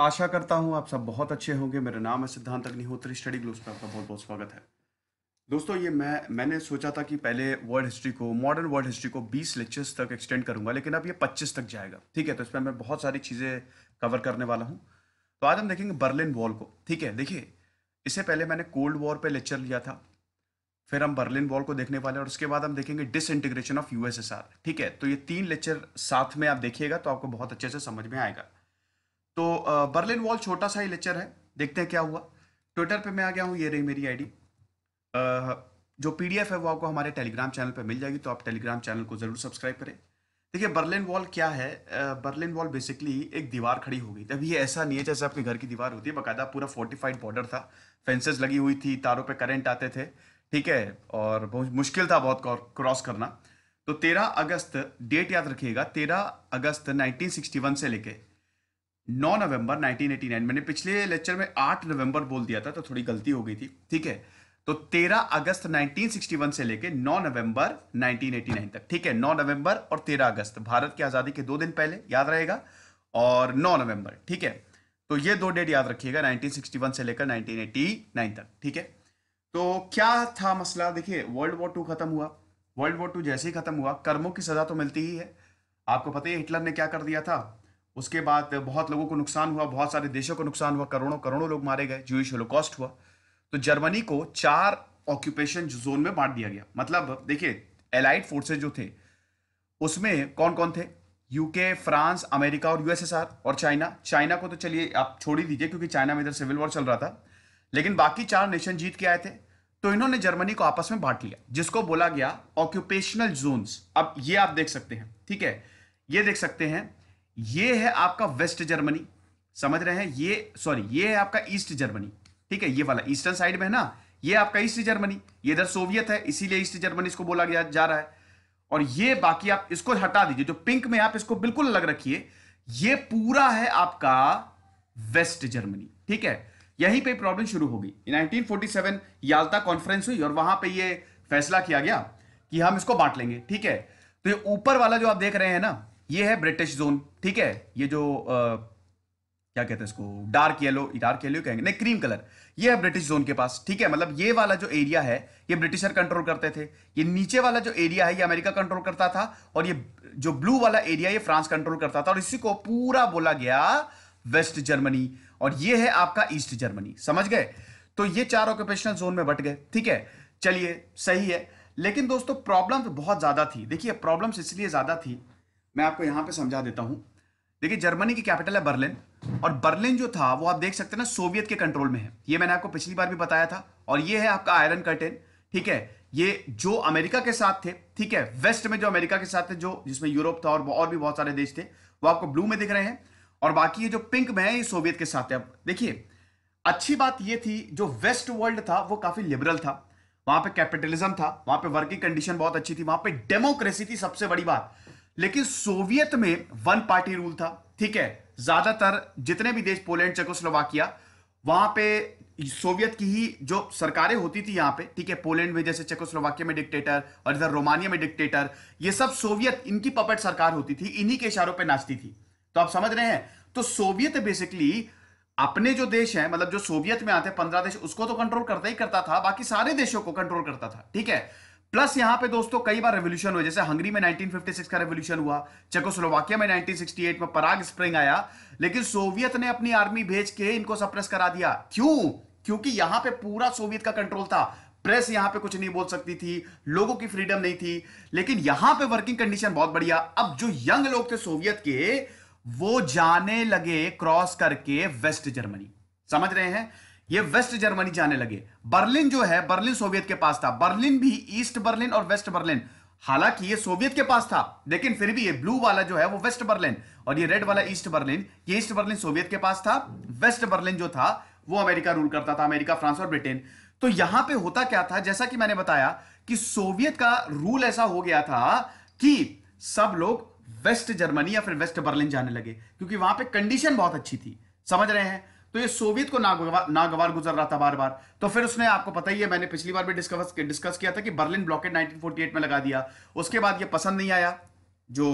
आशा करता हूँ आप सब बहुत अच्छे होंगे मेरा नाम है सिद्धांत अग्निहोत्री स्टडी ग्लूस पर आपका बहुत बहुत स्वागत है दोस्तों ये मैं मैंने सोचा था कि पहले वर्ल्ड हिस्ट्री को मॉडर्न वर्ल्ड हिस्ट्री को 20 लेक्चर्स तक एक्सटेंड करूँगा लेकिन अब ये 25 तक जाएगा ठीक है तो इसमें मैं बहुत सारी चीज़ें कवर करने वाला हूँ तो आज हम देखेंगे बर्लिन वॉल को ठीक है देखिए इससे पहले मैंने कोल्ड वॉर पर लेक्चर लिया था फिर हम बर्लिन वॉल को देखने वाले हैं और उसके बाद हम देखेंगे डिसइंटीग्रेशन ऑफ यूएसएसआर ठीक है तो ये तीन लेक्चर साथ में आप देखिएगा तो आपको बहुत अच्छे से समझ में आएगा तो बर्लिन वॉल छोटा सा ही लेक्चर है देखते हैं क्या हुआ ट्विटर पे मैं आ गया हूँ ये रही मेरी आईडी जो पीडीएफ है वो आपको हमारे टेलीग्राम चैनल पर मिल जाएगी तो आप टेलीग्राम चैनल को ज़रूर सब्सक्राइब करें देखिए बर्लिन वॉल क्या है बर्लिन वॉल बेसिकली एक दीवार खड़ी हो गई जब ये ऐसा नहीं है जैसे आपके घर की दीवार होती है बाकायदा पूरा फोर्टिफाइड बॉर्डर था फेंसेस लगी हुई थी तारों पर करंट आते थे ठीक है और बहुत मुश्किल था बहुत क्रॉस करना तो 13 अगस्त डेट याद रखिएगा 13 अगस्त 1961 से लेके नौ नवंबर 1989 मैंने पिछले लेक्चर में आठ नवंबर बोल दिया था तो थोड़ी गलती हो गई थी ठीक है तो 13 अगस्त 1961 से लेके 9 नवंबर 1989 तक ठीक है 9 नवंबर और 13 अगस्त भारत की आज़ादी के दो दिन पहले याद रहेगा और 9 नवंबर ठीक है तो ये दो डेट याद रखिएगा 1961 से लेकर 1989 तक ठीक है तो क्या था मसला देखिए वर्ल्ड वॉर टू खत्म हुआ वर्ल्ड वॉर टू जैसे ही खत्म हुआ कर्मों की सजा तो मिलती ही है आपको पता है हिटलर ने क्या कर दिया था उसके बाद बहुत लोगों को नुकसान हुआ बहुत सारे देशों को नुकसान हुआ करोड़ों करोड़ों लोग मारे गए जूश होलोकॉस्ट हुआ तो जर्मनी को चार ऑक्यूपेशन जोन में बांट दिया गया मतलब देखिए एलाइड फोर्सेज जो थे उसमें कौन कौन थे यूके फ्रांस अमेरिका और यूएसएसआर और चाइना चाइना को तो चलिए आप छोड़ ही दीजिए क्योंकि चाइना में इधर सिविल वॉर चल रहा था लेकिन बाकी चार नेशन जीत के आए थे तो इन्होंने जर्मनी को आपस में बांट लिया जिसको बोला गया ऑक्यूपेशनल जोन्स अब ये आप देख सकते हैं ठीक है ये देख सकते हैं ये है आपका वेस्ट जर्मनी समझ रहे हैं ये सॉरी ये है आपका ईस्ट जर्मनी ठीक है ये वाला ईस्टर्न साइड में है ना ये आपका ईस्ट जर्मनी ये इधर सोवियत है इसीलिए ईस्ट जर्मनी इसको बोला गया जा रहा है और ये बाकी आप इसको हटा दीजिए जो पिंक में आप इसको बिल्कुल अलग रखिए ये पूरा है आपका वेस्ट जर्मनी ठीक है यहीं पे प्रॉब्लम शुरू होगी 1947 याल्टा कॉन्फ्रेंस हुई और वहां पे ये फैसला किया गया कि हम इसको बांट लेंगे ठीक है तो ये ऊपर वाला जो आप देख रहे हैं ना ये है ब्रिटिश जोन ठीक है ये जो आ, क्या कहते हैं इसको डार्क येलो डार्क येलो कहेंगे नहीं क्रीम कलर ये है ब्रिटिश जोन के पास ठीक है मतलब ये वाला जो एरिया है ये ब्रिटिशर कंट्रोल करते थे ये नीचे वाला जो एरिया है ये अमेरिका कंट्रोल करता था और ये जो ब्लू वाला एरिया ये फ्रांस कंट्रोल करता था और इसी को पूरा बोला गया वेस्ट जर्मनी और ये है आपका ईस्ट जर्मनी समझ गए तो ये चार ऑक्यूपेशनल जोन में बट गए ठीक है चलिए सही है लेकिन दोस्तों प्रॉब्लम तो बहुत ज्यादा थी देखिए प्रॉब्लम्स इसलिए ज्यादा थी मैं आपको यहां पे समझा देता हूं देखिए जर्मनी की कैपिटल है बर्लिन और बर्लिन जो था वो आप देख सकते हैं ना सोवियत के कंट्रोल में है ये मैंने आपको पिछली बार भी बताया था और ये है आपका आयरन कर्टेन ठीक है ये जो अमेरिका के साथ थे ठीक है वेस्ट में जो अमेरिका के साथ थे जो जिसमें यूरोप था और और भी बहुत सारे देश थे वो आपको ब्लू में दिख रहे हैं और बाकी ये जो पिंक में है ये सोवियत के साथ है अब देखिए अच्छी बात ये थी जो वेस्ट वर्ल्ड था वो काफी लिबरल था वहां पे कैपिटलिज्म था वहां पे वर्किंग कंडीशन बहुत अच्छी थी वहां पे डेमोक्रेसी थी सबसे बड़ी बात लेकिन सोवियत में वन पार्टी रूल था ठीक है ज्यादातर जितने भी देश पोलैंड चेकोस्लोवाकिया वहां पे सोवियत की ही जो सरकारें होती थी यहां पे ठीक है पोलैंड में जैसे चेकोस्लोवाकिया में डिक्टेटर और इधर रोमानिया में डिक्टेटर ये सब सोवियत इनकी पपेट सरकार होती थी इन्हीं के इशारों पे नाचती थी तो आप समझ रहे हैं तो सोवियत बेसिकली अपने जो देश है मतलब जो सोवियत में आते पंद्रह देश उसको तो कंट्रोल करता ही करता था बाकी सारे देशों को कंट्रोल करता था ठीक है प्लस यहां पे दोस्तों कई बार रेवोल्यूशन हुए जैसे हंगरी में 1956 का रेवोल्यूशन हुआ चेकोस्लोवाकिया में 1968 में पराग स्प्रिंग आया लेकिन सोवियत ने अपनी आर्मी भेज के इनको सप्रेस करा दिया क्यों क्योंकि यहां पे पूरा सोवियत का कंट्रोल था प्रेस यहां पे कुछ नहीं बोल सकती थी लोगों की फ्रीडम नहीं थी लेकिन यहां पर वर्किंग कंडीशन बहुत बढ़िया अब जो यंग लोग थे सोवियत के वो जाने लगे क्रॉस करके वेस्ट जर्मनी समझ रहे हैं ये वेस्ट जर्मनी जाने लगे बर्लिन जो है बर्लिन सोवियत के पास था बर्लिन भी ईस्ट बर्लिन और वेस्ट बर्लिन हालांकि ये सोवियत के पास था लेकिन फिर भी ये ब्लू वाला जो है वो वेस्ट बर्लिन और ये रेड वाला ईस्ट बर्लिन ये ईस्ट बर्लिन सोवियत के पास था वेस्ट बर्लिन जो था वो अमेरिका रूल करता था अमेरिका फ्रांस और ब्रिटेन तो यहां पे होता क्या था जैसा कि मैंने बताया कि सोवियत का रूल ऐसा हो गया था कि सब लोग वेस्ट जर्मनी या फिर वेस्ट बर्लिन जाने लगे क्योंकि वहां पर कंडीशन बहुत अच्छी थी समझ रहे हैं तो ये सोवियत को नागवार नागवार गुजर रहा था बार बार तो फिर उसने आपको पता ही है मैंने पिछली बार भी डिस्कस डिस्कस किया था कि बर्लिन ब्लॉकेट 1948 में लगा दिया उसके बाद ये पसंद नहीं आया जो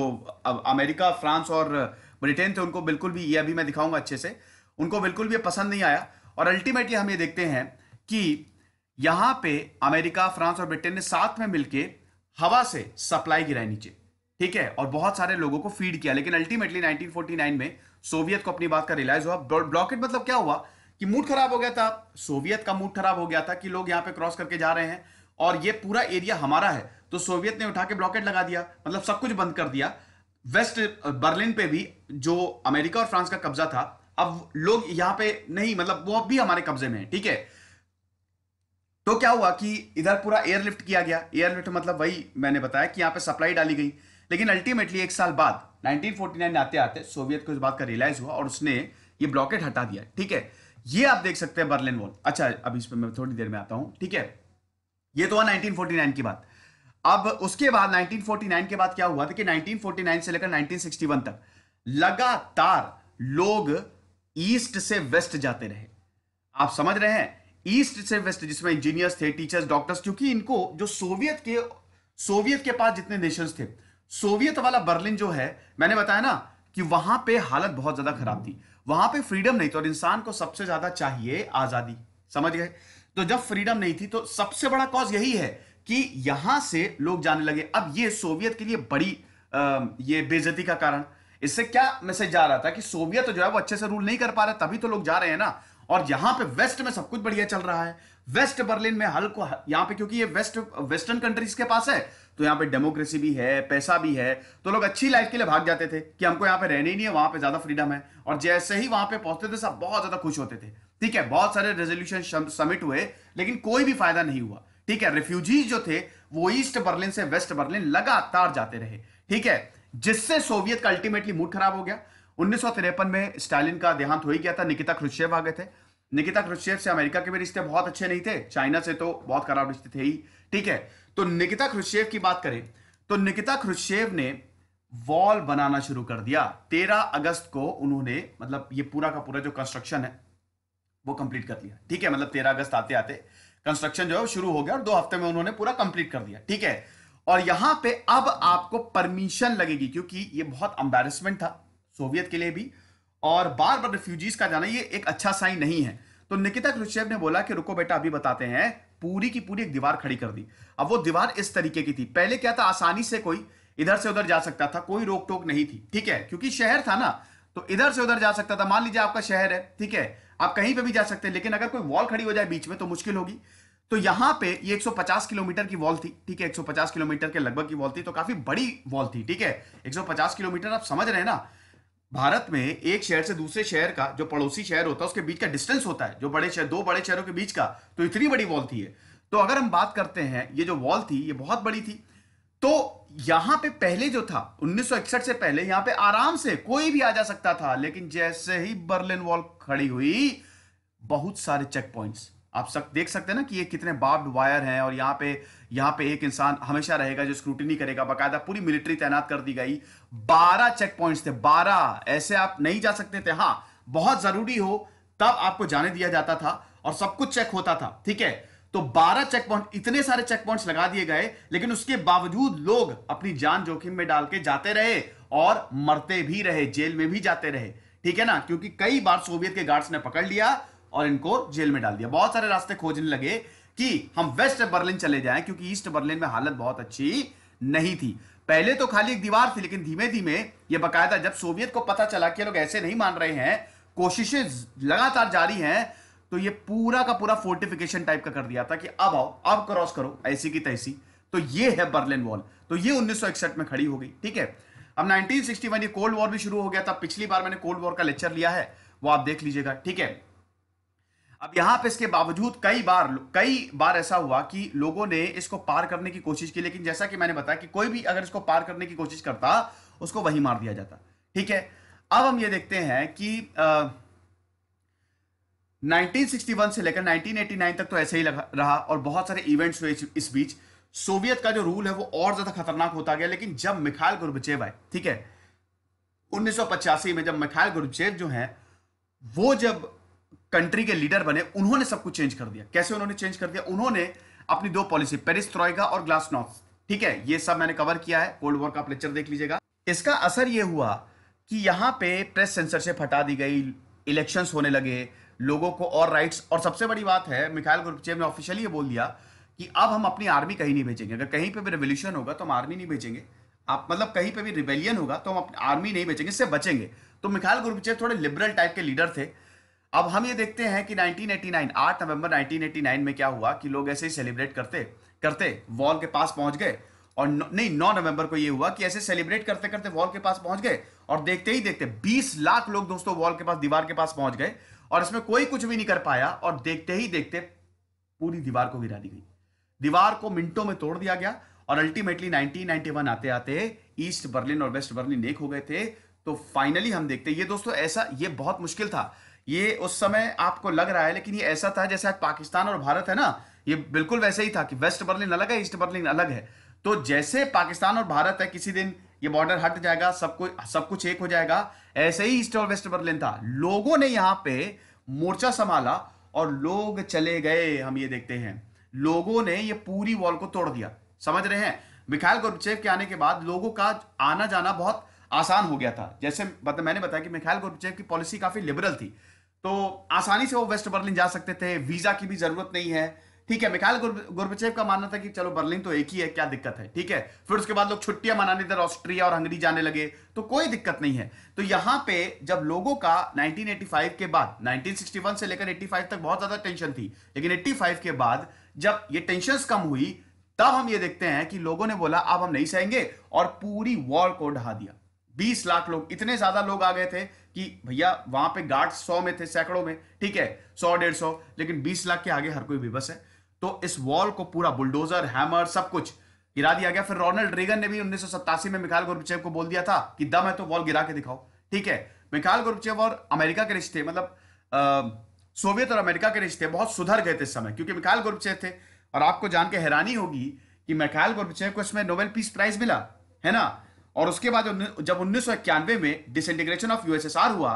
अब अमेरिका फ्रांस और ब्रिटेन थे उनको बिल्कुल भी ये अभी मैं दिखाऊंगा अच्छे से उनको बिल्कुल भी पसंद नहीं आया और अल्टीमेटली हम ये देखते हैं कि यहाँ पे अमेरिका फ्रांस और ब्रिटेन ने साथ में मिलकर हवा से सप्लाई गिराई नीचे ठीक है और बहुत सारे लोगों को फीड किया लेकिन अल्टीमेटली 1949 में सोवियत को अपनी बात का रिलाइज हुआ ब्लॉकेट मतलब क्या हुआ कि मूड खराब हो गया था सोवियत का मूड खराब हो गया था कि लोग यहां पे क्रॉस करके जा रहे हैं और ये पूरा एरिया हमारा है तो सोवियत ने उठा के ब्लॉकेट लगा दिया मतलब सब कुछ बंद कर दिया वेस्ट बर्लिन पे भी जो अमेरिका और फ्रांस का कब्जा था अब लोग यहां पे नहीं मतलब वो अब भी हमारे कब्जे में है ठीक है तो क्या हुआ कि इधर पूरा एयरलिफ्ट किया गया एयरलिफ्ट मतलब वही मैंने बताया कि यहां पे सप्लाई डाली गई लेकिन अल्टीमेटली एक साल बाद 1949 आते आते सोवियत को इस बात का रियलाइज हुआ और उसने ये ब्लॉकेट हटा दिया ठीक है ये आप देख सकते हैं बर्लिन वॉल अच्छा अब इस पर मैं थोड़ी देर में आता हूं ठीक है ये तो नाइनटीन 1949 की बात अब उसके बाद 1949 के बाद क्या हुआ कि 1949 से लेकर 1961 तक लगातार लोग ईस्ट से वेस्ट जाते रहे आप समझ रहे हैं ईस्ट से वेस्ट जिसमें इंजीनियर्स थे टीचर्स डॉक्टर्स क्योंकि इनको जो सोवियत के सोवियत के पास जितने नेशंस थे सोवियत वाला बर्लिन जो है मैंने बताया ना कि वहां पे हालत बहुत ज्यादा खराब थी वहां पे फ्रीडम नहीं थी और इंसान को सबसे ज्यादा चाहिए आजादी समझ गए तो जब फ्रीडम नहीं थी तो सबसे बड़ा कॉज यही है कि यहां से लोग जाने लगे अब ये सोवियत के लिए बड़ी आ, ये बेजती का कारण इससे क्या मैसेज जा रहा था कि सोवियत तो जो है वो अच्छे से रूल नहीं कर पा रहा तभी तो लोग जा रहे हैं ना और यहां पे वेस्ट में सब कुछ बढ़िया चल रहा है वेस्ट बर्लिन में हल्को यहां पे क्योंकि ये वेस्ट वेस्टर्न कंट्रीज के पास है तो यहाँ पे डेमोक्रेसी भी है पैसा भी है तो लोग अच्छी लाइफ के लिए भाग जाते थे कि हमको यहाँ पे रहने ही नहीं है वहां पे ज्यादा फ्रीडम है और जैसे ही वहां पे पहुंचते थे सब बहुत ज्यादा खुश होते थे ठीक है बहुत सारे रेजोल्यूशन समिट हुए लेकिन कोई भी फायदा नहीं हुआ ठीक है रेफ्यूजीज जो थे वो ईस्ट बर्लिन से वेस्ट बर्लिन लगातार जाते रहे ठीक है जिससे सोवियत का अल्टीमेटली मूड खराब हो गया उन्नीस में स्टालिन का देहांत हो ही गया था निकिता क्रुश्चेव आ गए थे निकिता क्रुश्चेव से अमेरिका के भी रिश्ते बहुत अच्छे नहीं थे चाइना से तो बहुत खराब रिश्ते थे ही ठीक है तो निकिता खरुशेव की बात करें तो निकिता खरुशेव ने वॉल बनाना शुरू कर दिया तेरह अगस्त को उन्होंने मतलब ये पूरा का पूरा जो कंस्ट्रक्शन है वो कंप्लीट कर लिया ठीक है मतलब तेरह अगस्त आते आते कंस्ट्रक्शन जो है शुरू हो गया और दो हफ्ते में उन्होंने पूरा कंप्लीट कर दिया ठीक है और यहां पे अब आपको परमिशन लगेगी क्योंकि ये बहुत अंबेरसमेंट था सोवियत के लिए भी और बार बार रिफ्यूजीज का जाना ये एक अच्छा साइन नहीं है तो निकिता खुशेब ने बोला कि रुको बेटा अभी बताते हैं पूरी की पूरी एक दीवार खड़ी कर दी अब वो दीवार इस तरीके की थी पहले क्या था आसानी से कोई इधर से उधर जा सकता था कोई रोक टोक नहीं थी ठीक है क्योंकि शहर था ना तो इधर से उधर जा सकता था मान लीजिए आपका शहर है ठीक है आप कहीं पर भी जा सकते हैं लेकिन अगर कोई वॉल खड़ी हो जाए बीच में तो मुश्किल होगी तो यहां पे ये 150 किलोमीटर की वॉल थी ठीक है 150 किलोमीटर के लगभग की वॉल थी तो काफी बड़ी वॉल थी ठीक है 150 किलोमीटर आप समझ रहे हैं ना भारत में एक शहर से दूसरे शहर का जो पड़ोसी शहर होता है उसके बीच का डिस्टेंस होता है जो बड़े शहर दो बड़े शहरों के बीच का तो इतनी बड़ी वॉल थी तो अगर हम बात करते हैं ये जो वॉल थी ये बहुत बड़ी थी तो यहां पे पहले जो था 1961 से पहले यहां पे आराम से कोई भी आ जा सकता था लेकिन जैसे ही बर्लिन वॉल खड़ी हुई बहुत सारे चेक पॉइंट्स आप सब देख सकते हैं ना कि ये कितने बाब्ड वायर हैं और यहाँ पे यहाँ पे एक इंसान हमेशा रहेगा जो स्क्रूटनी करेगा बाकायदा पूरी मिलिट्री तैनात कर दी गई बारह चेक पॉइंट थे बारह ऐसे आप नहीं जा सकते थे हाँ बहुत जरूरी हो तब आपको जाने दिया जाता था और सब कुछ चेक होता था ठीक है तो 12 चेक पॉइंट इतने सारे चेक पॉइंट लगा दिए गए लेकिन उसके बावजूद लोग अपनी जान जोखिम में डाल के जाते रहे और मरते भी रहे जेल में भी जाते रहे ठीक है ना क्योंकि कई बार सोवियत के गार्ड्स ने पकड़ लिया और इनको जेल में डाल दिया बहुत सारे रास्ते खोजने लगे कि हम वेस्ट बर्लिन चले जाए क्योंकि ईस्ट बर्लिन में हालत बहुत अच्छी नहीं थी पहले तो खाली एक दीवार थी लेकिन धीमे धीमे ये बकायदा जब सोवियत को पता चला कि लोग ऐसे नहीं मान रहे हैं कोशिशें लगातार जारी हैं तो ये पूरा का पूरा फोर्टिफिकेशन टाइप का कर दिया था कि अब आओ अब क्रॉस करो ऐसी की तैसी तो ये है बर्लिन वॉल तो ये 1961 में खड़ी हो गई ठीक है अब 1961 ये कोल्ड वॉर भी शुरू हो गया था पिछली बार मैंने कोल्ड वॉर का लेक्चर लिया है वो आप देख लीजिएगा ठीक है अब यहां पे इसके बावजूद कई बार कई बार ऐसा हुआ कि लोगों ने इसको पार करने की कोशिश की लेकिन जैसा कि मैंने बताया कि कोई भी अगर इसको पार करने की कोशिश करता उसको वहीं मार दिया जाता ठीक है अब हम ये देखते हैं कि आ, 1961 से लेकर 1989 तक तो ऐसे ही लगा रहा और बहुत सारे इवेंट्स हुए इस बीच सोवियत का जो रूल है वो और ज्यादा खतरनाक होता गया लेकिन जब मिखाइल गुरबचेव आए ठीक है 1985 में जब मिखाइल गुरबचेव जो है वो जब कंट्री के लीडर बने उन्होंने सब कुछ चेंज कर दिया कैसे उन्होंने चेंज कर दिया उन्होंने अपनी दो पॉलिसी पेरिस ट्रॉयगा और ग्लास ठीक है ये सब मैंने कवर किया है कोल्ड वॉर का आप लेक्चर देख लीजिएगा इसका असर ये हुआ कि यहाँ पे प्रेस सेंसरशिप हटा दी गई इलेक्शंस होने लगे लोगों को और राइट्स और सबसे बड़ी बात है मिखाइल गुरुचेव ने ऑफिशियली ये बोल दिया कि अब हम अपनी आर्मी कहीं नहीं भेजेंगे अगर कहीं पे भी रिवोल्यूशन होगा तो हम आर्मी नहीं भेजेंगे आप मतलब कहीं पे भी रिवेलियन होगा तो हम अपनी आर्मी नहीं भेजेंगे इससे बचेंगे तो मिखाइल गुरुचेव थोड़े लिबरल टाइप के लीडर थे अब हम ये देखते हैं कि 1989 8 नवंबर 1989 में क्या हुआ कि लोग ऐसे ही सेलिब्रेट करते करते वॉल के पास पहुंच गए और न, नहीं 9 नवंबर को ये हुआ कि ऐसे सेलिब्रेट करते करते वॉल के पास पहुंच गए और देखते ही देखते 20 लाख लोग दोस्तों वॉल के पास दीवार के पास पहुंच गए और इसमें कोई कुछ भी नहीं कर पाया और देखते ही देखते पूरी दीवार को गिरा दी गई दीवार को मिनटों में तोड़ दिया गया और अल्टीमेटली 1991 आते आते ईस्ट बर्लिन और वेस्ट बर्लिन एक हो गए थे तो फाइनली हम देखते ये दोस्तों ऐसा ये बहुत मुश्किल था ये उस समय आपको लग रहा है लेकिन ये ऐसा था जैसे आज पाकिस्तान और भारत है ना ये बिल्कुल वैसे ही था कि वेस्ट बर्लिन अलग है ईस्ट बर्लिन अलग है तो जैसे पाकिस्तान और भारत है किसी दिन ये बॉर्डर हट जाएगा सब कुछ सब कुछ एक हो जाएगा ऐसे ही ईस्ट और वेस्ट बर्लिन था लोगों ने यहां पे मोर्चा संभाला और लोग चले गए हम ये देखते हैं लोगों ने ये पूरी वॉल को तोड़ दिया समझ रहे हैं मिखाइल गोरुचेव के आने के बाद लोगों का आना जाना बहुत आसान हो गया था जैसे मतलब मैंने बताया कि मिखाइल गोरुचेव की पॉलिसी काफी लिबरल थी तो आसानी से वो वेस्ट बर्लिन जा सकते थे वीजा की भी जरूरत नहीं है ठीक है मिखाइल गोरबचेव का मानना था कि चलो बर्लिन तो एक ही है क्या दिक्कत है ठीक है फिर उसके बाद लोग छुट्टियां मनाने इधर ऑस्ट्रिया और हंगरी जाने लगे तो कोई दिक्कत नहीं है तो यहां पे जब लोगों का 1985 के बाद 1961 से लेकर 85 तक बहुत ज्यादा टेंशन थी लेकिन 85 के बाद जब ये टेंशन कम हुई तब हम ये देखते हैं कि लोगों ने बोला अब हम नहीं सहेंगे और पूरी वॉर को ढहा दिया बीस लाख लोग इतने ज्यादा लोग आ गए थे कि भैया वहां पे गार्ड सौ में थे सैकड़ों में ठीक है सौ डेढ़ सौ लेकिन बीस लाख के आगे हर कोई विवश है तो इस वॉल को पूरा बुलडोजर हैमर सब कुछ गिरा दिया गया फिर रोनल्ड रेगन ने भी उन्नीस में मिखाल गोरबचेव को बोल दिया था कि दम है तो वॉल गिरा के दिखाओ ठीक है मिखाल गोरबचेव और अमेरिका के रिश्ते मतलब सोवियत और अमेरिका के रिश्ते बहुत सुधर गए थे इस समय क्योंकि मिखाल गोरबचेव थे और आपको जान के हैरानी होगी कि मिखाल गोरबचेव को इसमें नोबेल पीस प्राइज मिला है ना और उसके बाद जब उन्नीस में डिसइंटीग्रेशन ऑफ यूएसएसआर हुआ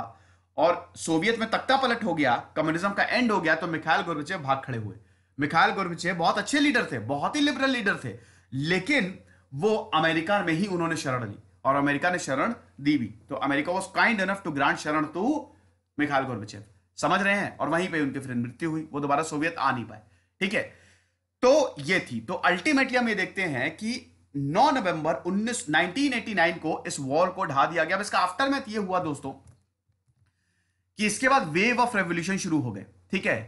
और सोवियत में तख्ता पलट हो गया कम्युनिज्म का एंड हो गया तो मिखाइल गोरबचेव भाग खड़े हुए मिखाइल गोरबचेव बहुत अच्छे लीडर थे बहुत ही लिबरल लीडर थे लेकिन वो अमेरिका में ही उन्होंने शरण ली और अमेरिका ने शरण दी भी तो America was kind enough to grant शरण टू मिखाइल गोरबचेव समझ रहे हैं और वहीं पर उनकी फिर मृत्यु हुई वो दोबारा सोवियत आ नहीं पाए ठीक है तो ये थी तो अल्टीमेटली हम ये देखते हैं कि 9 नवंबर 19 1989 को इस वॉर को ढा दिया गया अब इसका आफ्टर मैथ ये हुआ दोस्तों कि इसके बाद वेव ऑफ रेवोल्यूशन शुरू हो गए ठीक है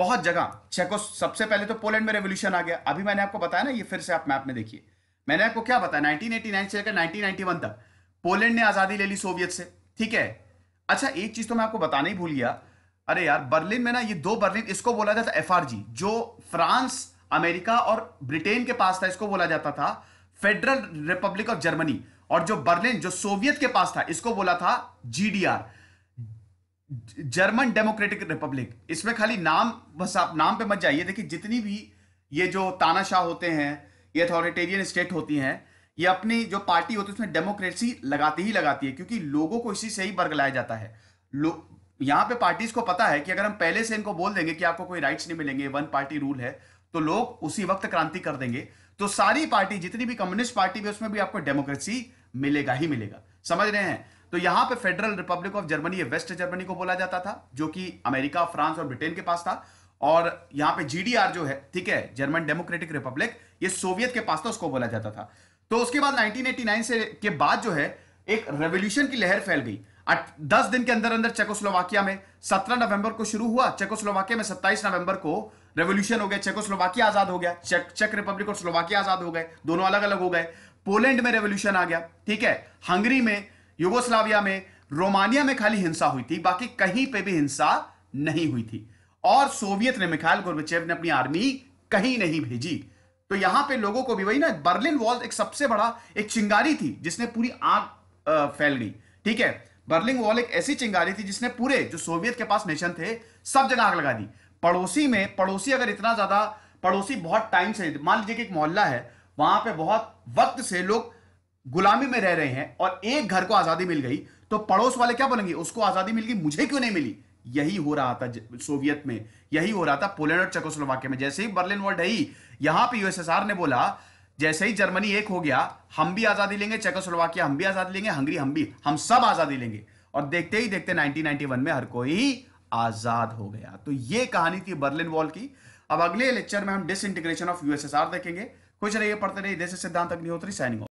बहुत जगह चेको सबसे पहले तो पोलैंड में रेवोल्यूशन आ गया अभी मैंने आपको बताया ना ये फिर से आप मैप में देखिए मैंने आपको क्या बताया 1989 से लेकर 1991 तक पोलैंड ने आजादी ले ली सोवियत से ठीक है अच्छा एक चीज तो मैं आपको बताना ही भूल गया अरे यार बर्लिन में ना ये दो बर्लिन इसको बोला जाता एफ जो फ्रांस अमेरिका और ब्रिटेन के पास था इसको बोला जाता था फेडरल रिपब्लिक ऑफ जर्मनी और जो बर्लिन जो सोवियत के पास था इसको बोला था जीडीआर जर्मन डेमोक्रेटिक रिपब्लिक इसमें खाली नाम बस आप नाम पे मत जाइए देखिए जितनी भी ये जो तानाशाह होते हैं ये अथॉरिटेरियन स्टेट होती हैं ये अपनी जो पार्टी होती है उसमें डेमोक्रेसी लगाती ही लगाती है क्योंकि लोगों को इसी से ही बरगलाया जाता है लोग यहाँ पे पार्टीज को पता है कि अगर हम पहले से इनको बोल देंगे कि आपको कोई राइट्स नहीं मिलेंगे वन पार्टी रूल है तो लोग उसी वक्त क्रांति कर देंगे तो सारी पार्टी जितनी भी कम्युनिस्ट पार्टी भी उसमें भी आपको डेमोक्रेसी मिलेगा ही मिलेगा समझ रहे हैं तो यहां पे फेडरल रिपब्लिक ऑफ जर्मनी या वेस्ट जर्मनी को बोला जाता था जो कि अमेरिका फ्रांस और ब्रिटेन के पास था और यहां पे जीडीआर जो है ठीक है जर्मन डेमोक्रेटिक रिपब्लिक ये सोवियत के पास था उसको बोला जाता था तो उसके बाद 1989 से के बाद जो है एक रेवोल्यूशन की लहर फैल गई दस दिन के अंदर अंदर चेकोस्लोवाकिया में सत्रह नवंबर को शुरू हुआ चेकोस्लोवाकिया में सत्ताईस नवंबर को रेवोल्यूशन हो गया चेकोस्लोवाकिया आजाद हो गया चेक चेक रिपब्लिक और स्लोवाकिया आजाद हो गए दोनों अलग अलग हो गए पोलैंड में रेवोल्यूशन आ गया ठीक है हंगरी में युगोस्लाविया में रोमानिया में खाली हिंसा हुई थी बाकी कहीं पर भी हिंसा नहीं हुई थी और सोवियत ने मिखाइल गोर्बेचेव ने अपनी आर्मी कहीं नहीं भेजी तो यहां पे लोगों को भी वही ना बर्लिन वॉल एक सबसे बड़ा एक चिंगारी थी जिसने पूरी आग फैल गई ठीक है बर्लिन वॉल एक ऐसी चिंगारी थी जिसने पूरे जो सोवियत के पास नेशन थे सब जगह आग लगा दी पड़ोसी में पड़ोसी अगर इतना ज्यादा पड़ोसी बहुत टाइम से मान लीजिए कि एक मोहल्ला है वहां पे बहुत वक्त से लोग गुलामी में रह रहे हैं और एक घर को आजादी मिल गई तो पड़ोस वाले क्या बोलेंगे उसको आजादी मिल गई मुझे क्यों नहीं मिली यही हो रहा था सोवियत में यही हो रहा था पोलैंड और चकोस्लोवाकिया में जैसे ही बर्लिन वर्ल्ड है यहां पर यूएसएसआर ने बोला जैसे ही जर्मनी एक हो गया हम भी आजादी लेंगे चेकोस्लोवाकिया हम भी आजादी लेंगे हंगरी हम भी हम सब आजादी लेंगे और देखते ही देखते 1991 में हर कोई आजाद हो गया तो ये कहानी थी बर्लिन वॉल की अब अगले लेक्चर में हम डिस ऑफ यूएसएसआर देखेंगे खुश रहिए पढ़ते रहिए जैसे सिद्धांत अग्निहोत्री साइनिंग